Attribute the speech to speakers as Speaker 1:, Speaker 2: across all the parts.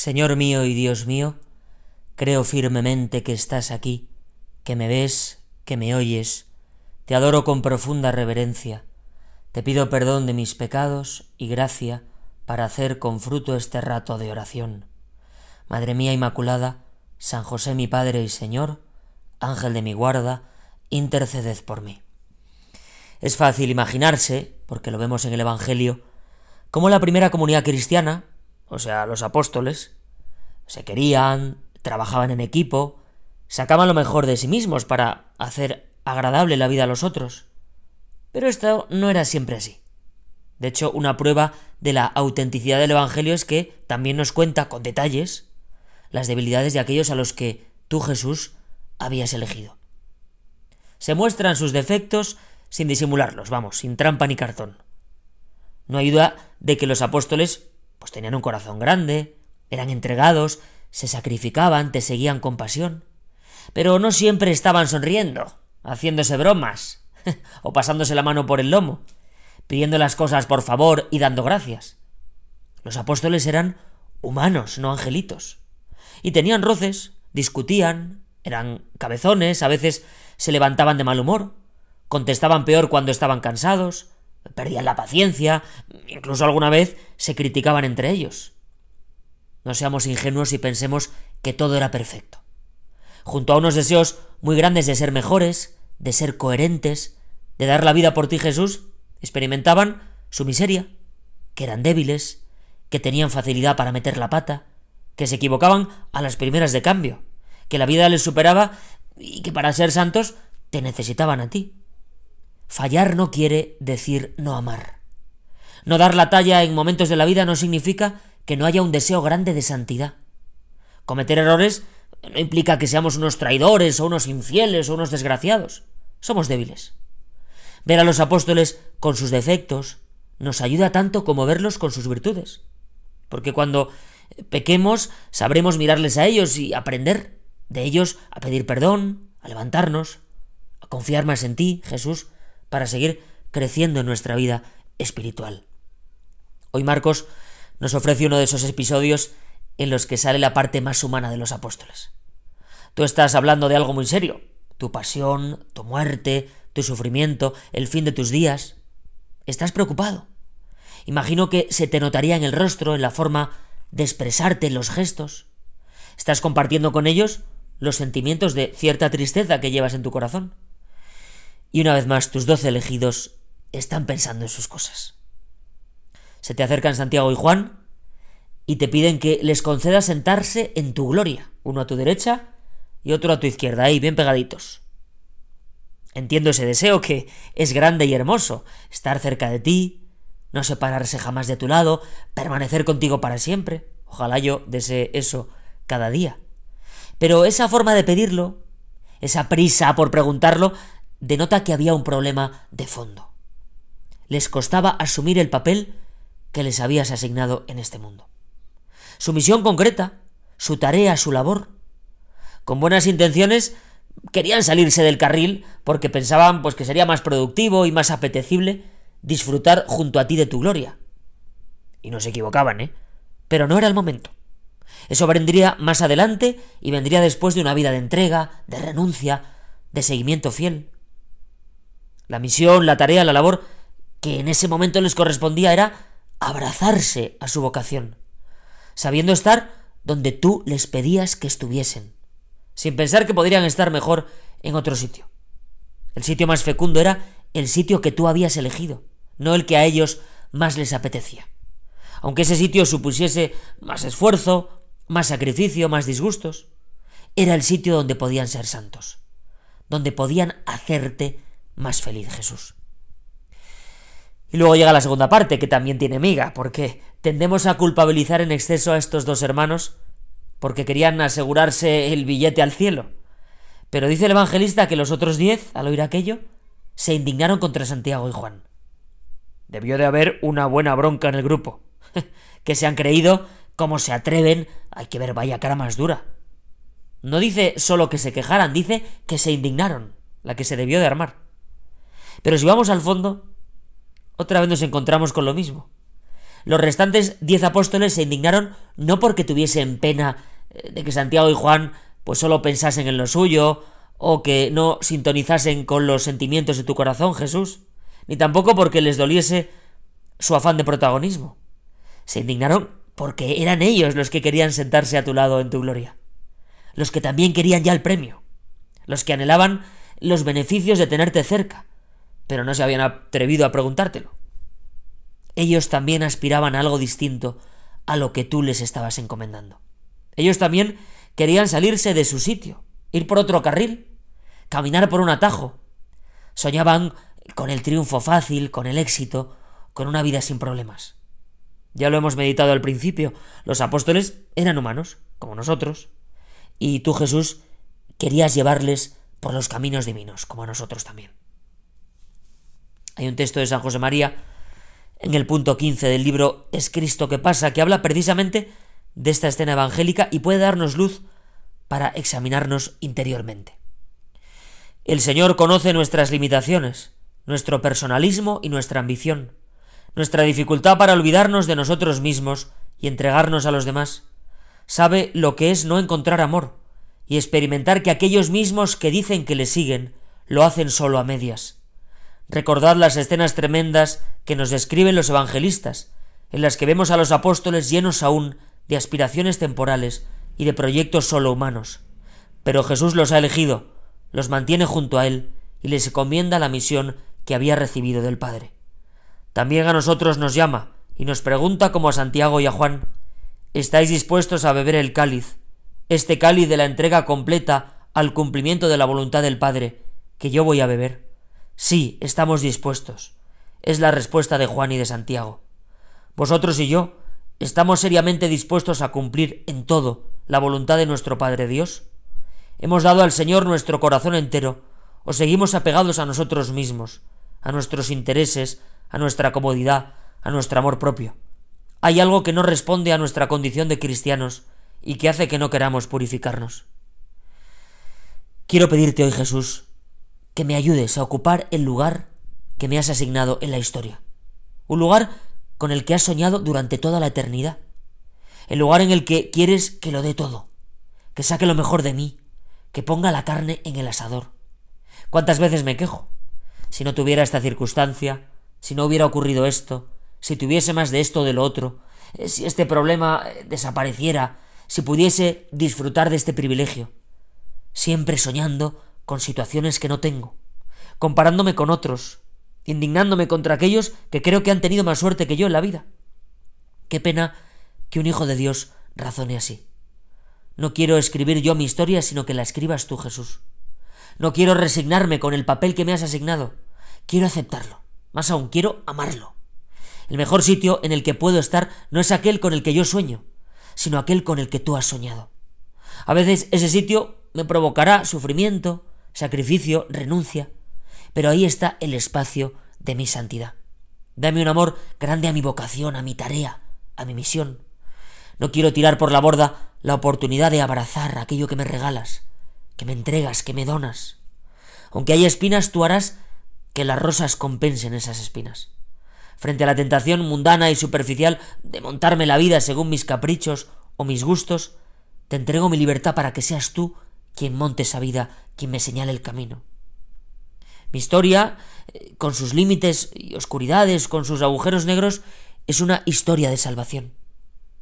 Speaker 1: Señor mío y Dios mío, creo firmemente que estás aquí, que me ves, que me oyes, te adoro con profunda reverencia, te pido perdón de mis pecados y gracia para hacer con fruto este rato de oración. Madre mía Inmaculada, San José mi Padre y Señor, Ángel de mi guarda, interceded por mí. Es fácil imaginarse, porque lo vemos en el Evangelio, cómo la primera comunidad cristiana, o sea, los apóstoles, se querían, trabajaban en equipo, sacaban lo mejor de sí mismos para hacer agradable la vida a los otros. Pero esto no era siempre así. De hecho, una prueba de la autenticidad del Evangelio es que también nos cuenta con detalles las debilidades de aquellos a los que tú, Jesús, habías elegido. Se muestran sus defectos sin disimularlos, vamos, sin trampa ni cartón. No hay duda de que los apóstoles pues tenían un corazón grande, eran entregados, se sacrificaban, te seguían con pasión. Pero no siempre estaban sonriendo, haciéndose bromas, o pasándose la mano por el lomo, pidiendo las cosas por favor y dando gracias. Los apóstoles eran humanos, no angelitos. Y tenían roces, discutían, eran cabezones, a veces se levantaban de mal humor, contestaban peor cuando estaban cansados, perdían la paciencia, incluso alguna vez se criticaban entre ellos. No seamos ingenuos y pensemos que todo era perfecto. Junto a unos deseos muy grandes de ser mejores, de ser coherentes, de dar la vida por ti Jesús, experimentaban su miseria, que eran débiles, que tenían facilidad para meter la pata, que se equivocaban a las primeras de cambio, que la vida les superaba y que para ser santos te necesitaban a ti. Fallar no quiere decir no amar. No dar la talla en momentos de la vida no significa que no haya un deseo grande de santidad. Cometer errores no implica que seamos unos traidores o unos infieles o unos desgraciados. Somos débiles. Ver a los apóstoles con sus defectos nos ayuda tanto como verlos con sus virtudes. Porque cuando pequemos sabremos mirarles a ellos y aprender de ellos a pedir perdón, a levantarnos, a confiar más en ti, Jesús, para seguir creciendo en nuestra vida espiritual. Hoy Marcos nos ofrece uno de esos episodios en los que sale la parte más humana de los apóstoles. Tú estás hablando de algo muy serio, tu pasión, tu muerte, tu sufrimiento, el fin de tus días. Estás preocupado. Imagino que se te notaría en el rostro, en la forma de expresarte, en los gestos. Estás compartiendo con ellos los sentimientos de cierta tristeza que llevas en tu corazón. Y una vez más tus doce elegidos están pensando en sus cosas. Se te acercan Santiago y Juan y te piden que les conceda sentarse en tu gloria, uno a tu derecha y otro a tu izquierda, ahí bien pegaditos. Entiendo ese deseo que es grande y hermoso, estar cerca de ti, no separarse jamás de tu lado, permanecer contigo para siempre. Ojalá yo desee eso cada día. Pero esa forma de pedirlo, esa prisa por preguntarlo, denota que había un problema de fondo. Les costaba asumir el papel que les habías asignado en este mundo. Su misión concreta, su tarea, su labor. Con buenas intenciones querían salirse del carril porque pensaban pues que sería más productivo y más apetecible disfrutar junto a ti de tu gloria. Y no se equivocaban, ¿eh? Pero no era el momento. Eso vendría más adelante y vendría después de una vida de entrega, de renuncia, de seguimiento fiel. La misión, la tarea, la labor que en ese momento les correspondía era abrazarse a su vocación, sabiendo estar donde tú les pedías que estuviesen, sin pensar que podrían estar mejor en otro sitio. El sitio más fecundo era el sitio que tú habías elegido, no el que a ellos más les apetecía. Aunque ese sitio supusiese más esfuerzo, más sacrificio, más disgustos, era el sitio donde podían ser santos, donde podían hacerte más feliz Jesús. Y luego llega la segunda parte, que también tiene miga, porque tendemos a culpabilizar en exceso a estos dos hermanos porque querían asegurarse el billete al cielo. Pero dice el evangelista que los otros diez, al oír aquello, se indignaron contra Santiago y Juan. Debió de haber una buena bronca en el grupo. que se han creído, como se atreven, hay que ver vaya cara más dura. No dice solo que se quejaran, dice que se indignaron, la que se debió de armar. Pero si vamos al fondo, otra vez nos encontramos con lo mismo. Los restantes diez apóstoles se indignaron no porque tuviesen pena eh, de que Santiago y Juan pues solo pensasen en lo suyo o que no sintonizasen con los sentimientos de tu corazón, Jesús, ni tampoco porque les doliese su afán de protagonismo. Se indignaron porque eran ellos los que querían sentarse a tu lado en tu gloria, los que también querían ya el premio, los que anhelaban los beneficios de tenerte cerca, pero no se habían atrevido a preguntártelo. Ellos también aspiraban a algo distinto a lo que tú les estabas encomendando. Ellos también querían salirse de su sitio, ir por otro carril, caminar por un atajo. Soñaban con el triunfo fácil, con el éxito, con una vida sin problemas. Ya lo hemos meditado al principio, los apóstoles eran humanos, como nosotros, y tú Jesús querías llevarles por los caminos divinos, como nosotros también. Hay un texto de San José María en el punto 15 del libro Es Cristo que pasa, que habla precisamente de esta escena evangélica y puede darnos luz para examinarnos interiormente. El Señor conoce nuestras limitaciones, nuestro personalismo y nuestra ambición, nuestra dificultad para olvidarnos de nosotros mismos y entregarnos a los demás. Sabe lo que es no encontrar amor y experimentar que aquellos mismos que dicen que le siguen lo hacen solo a medias. Recordad las escenas tremendas que nos describen los evangelistas, en las que vemos a los apóstoles llenos aún de aspiraciones temporales y de proyectos solo humanos. Pero Jesús los ha elegido, los mantiene junto a Él y les encomienda la misión que había recibido del Padre. También a nosotros nos llama y nos pregunta como a Santiago y a Juan, ¿estáis dispuestos a beber el cáliz, este cáliz de la entrega completa al cumplimiento de la voluntad del Padre, que yo voy a beber? Sí, estamos dispuestos. Es la respuesta de Juan y de Santiago. Vosotros y yo estamos seriamente dispuestos a cumplir en todo la voluntad de nuestro Padre Dios. Hemos dado al Señor nuestro corazón entero, o seguimos apegados a nosotros mismos, a nuestros intereses, a nuestra comodidad, a nuestro amor propio. Hay algo que no responde a nuestra condición de cristianos y que hace que no queramos purificarnos. Quiero pedirte hoy, Jesús, que me ayudes a ocupar el lugar que me has asignado en la historia. Un lugar con el que has soñado durante toda la eternidad. El lugar en el que quieres que lo dé todo, que saque lo mejor de mí, que ponga la carne en el asador. ¿Cuántas veces me quejo? Si no tuviera esta circunstancia, si no hubiera ocurrido esto, si tuviese más de esto o de lo otro, eh, si este problema eh, desapareciera, si pudiese disfrutar de este privilegio. Siempre soñando con situaciones que no tengo, comparándome con otros, indignándome contra aquellos que creo que han tenido más suerte que yo en la vida. Qué pena que un hijo de Dios razone así. No quiero escribir yo mi historia, sino que la escribas tú, Jesús. No quiero resignarme con el papel que me has asignado. Quiero aceptarlo. Más aún, quiero amarlo. El mejor sitio en el que puedo estar no es aquel con el que yo sueño, sino aquel con el que tú has soñado. A veces ese sitio me provocará sufrimiento, sacrificio, renuncia, pero ahí está el espacio de mi santidad. Dame un amor grande a mi vocación, a mi tarea, a mi misión. No quiero tirar por la borda la oportunidad de abrazar aquello que me regalas, que me entregas, que me donas. Aunque haya espinas, tú harás que las rosas compensen esas espinas. Frente a la tentación mundana y superficial de montarme la vida según mis caprichos o mis gustos, te entrego mi libertad para que seas tú quien monte esa vida, quien me señale el camino. Mi historia, eh, con sus límites y oscuridades, con sus agujeros negros, es una historia de salvación.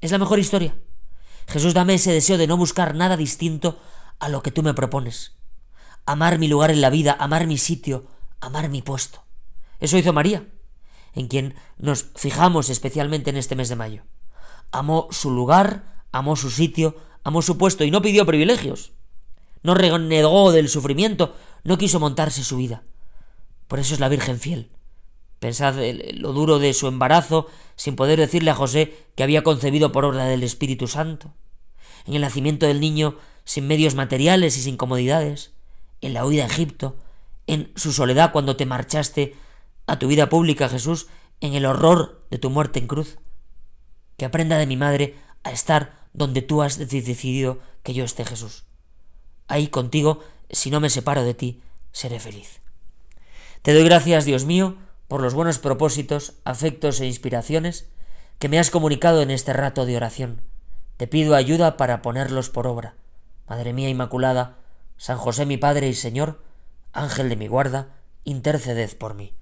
Speaker 1: Es la mejor historia. Jesús, dame ese deseo de no buscar nada distinto a lo que tú me propones. Amar mi lugar en la vida, amar mi sitio, amar mi puesto. Eso hizo María, en quien nos fijamos especialmente en este mes de mayo. Amó su lugar, amó su sitio, amó su puesto y no pidió privilegios no renegó del sufrimiento, no quiso montarse su vida. Por eso es la Virgen fiel. Pensad eh, lo duro de su embarazo sin poder decirle a José que había concebido por obra del Espíritu Santo. En el nacimiento del niño sin medios materiales y sin comodidades. En la huida a Egipto. En su soledad cuando te marchaste a tu vida pública, Jesús. En el horror de tu muerte en cruz. Que aprenda de mi madre a estar donde tú has decidido que yo esté, Jesús ahí contigo, si no me separo de ti, seré feliz. Te doy gracias, Dios mío, por los buenos propósitos, afectos e inspiraciones que me has comunicado en este rato de oración. Te pido ayuda para ponerlos por obra. Madre mía Inmaculada, San José mi Padre y Señor, Ángel de mi guarda, interceded por mí.